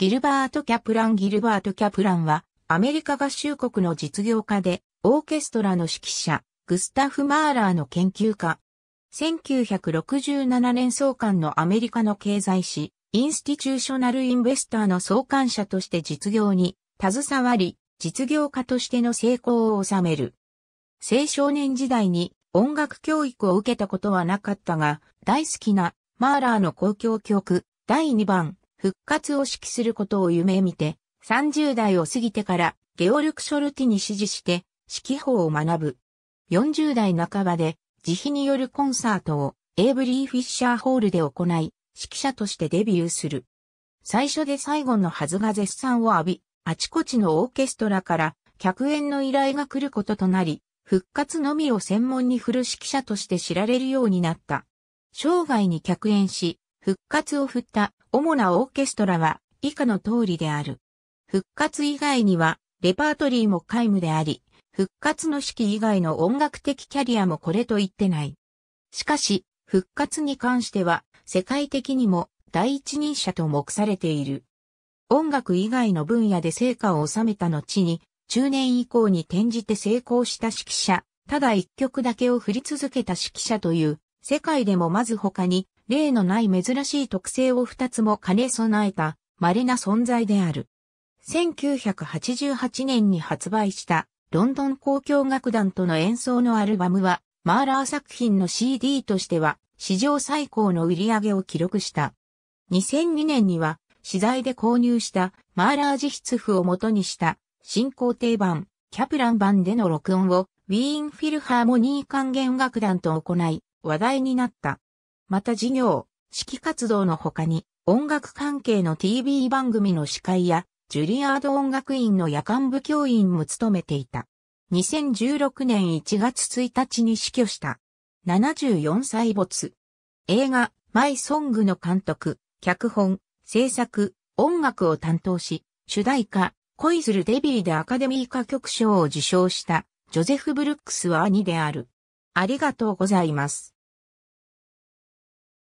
ギルバート・キャプランギルバート・キャプランは、アメリカ合衆国の実業家で、オーケストラの指揮者、グスタフ・マーラーの研究家。1967年創刊のアメリカの経済誌、インスティチューショナル・インベスターの創刊者として実業に携わり、実業家としての成功を収める。青少年時代に音楽教育を受けたことはなかったが、大好きなマーラーの公共曲、第2番、復活を指揮することを夢見て、30代を過ぎてからゲオルク・ショルティに指示して指揮法を学ぶ。40代半ばで慈悲によるコンサートをエイブリー・フィッシャーホールで行い、指揮者としてデビューする。最初で最後のはずが絶賛を浴び、あちこちのオーケストラから客演の依頼が来ることとなり、復活のみを専門に振る指揮者として知られるようになった。生涯に客演し、復活を振った主なオーケストラは以下の通りである。復活以外には、レパートリーも皆無であり、復活の式以外の音楽的キャリアもこれと言ってない。しかし、復活に関しては、世界的にも第一人者と目されている。音楽以外の分野で成果を収めた後に、中年以降に転じて成功した指揮者、ただ一曲だけを振り続けた指揮者という、世界でもまず他に例のない珍しい特性を二つも兼ね備えた稀な存在である。1988年に発売したロンドン交響楽団との演奏のアルバムはマーラー作品の CD としては史上最高の売り上げを記録した。2002年には資材で購入したマーラー自筆譜を元にした新行定版キャプラン版での録音をウィーンフィルハーモニー管弦楽団と行い話題になった。また事業、指揮活動の他に、音楽関係の TV 番組の司会や、ジュリアード音楽院の夜間部教員も務めていた。2016年1月1日に死去した。74歳没。映画、マイソングの監督、脚本、制作、音楽を担当し、主題歌、恋するデビーでアカデミー歌曲賞を受賞した、ジョゼフ・ブルックスは兄である。ありがとうございます。